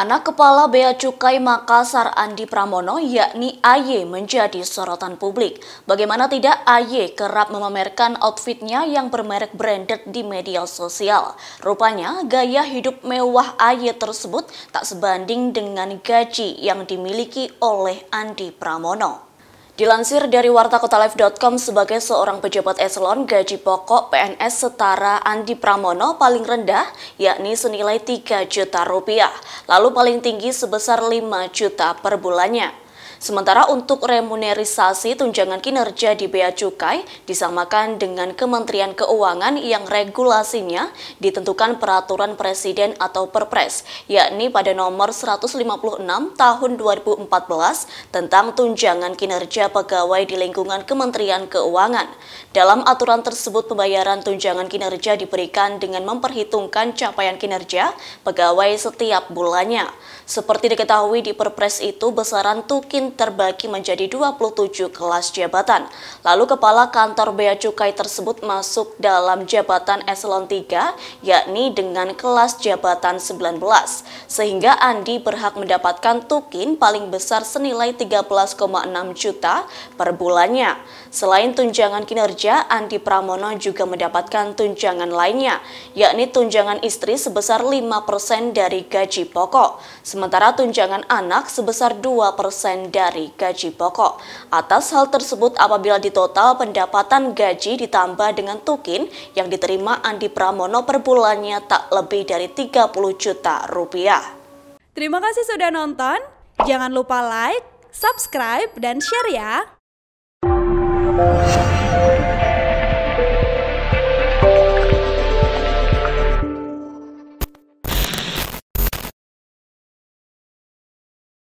Anak Kepala Bea Cukai Makassar Andi Pramono yakni AY menjadi sorotan publik. Bagaimana tidak AY kerap memamerkan outfitnya yang bermerek branded di media sosial. Rupanya gaya hidup mewah AY tersebut tak sebanding dengan gaji yang dimiliki oleh Andi Pramono. Dilansir dari wartakotalife.com sebagai seorang pejabat eselon, gaji pokok PNS setara Andi Pramono paling rendah yakni senilai 3 juta rupiah, lalu paling tinggi sebesar 5 juta per bulannya. Sementara untuk remunerisasi tunjangan kinerja di Bea Cukai disamakan dengan Kementerian Keuangan yang regulasinya ditentukan peraturan presiden atau Perpres, yakni pada nomor 156 tahun 2014 tentang tunjangan kinerja pegawai di lingkungan Kementerian Keuangan. Dalam aturan tersebut pembayaran tunjangan kinerja diberikan dengan memperhitungkan capaian kinerja pegawai setiap bulannya. Seperti diketahui di Perpres itu besaran tukin terbagi menjadi 27 kelas jabatan. Lalu Kepala Kantor Bea Cukai tersebut masuk dalam jabatan eselon 3, yakni dengan kelas jabatan 19. Sehingga Andi berhak mendapatkan tukin paling besar senilai 13,6 juta per bulannya. Selain tunjangan kinerja, Andi Pramono juga mendapatkan tunjangan lainnya, yakni tunjangan istri sebesar 5% dari gaji pokok, sementara tunjangan anak sebesar 2% dari dari gaji pokok. Atas hal tersebut apabila ditotal pendapatan gaji ditambah dengan tukin yang diterima Andi Pramono per bulannya tak lebih dari 30 juta rupiah. Terima kasih sudah nonton. Jangan lupa like, subscribe, dan share ya.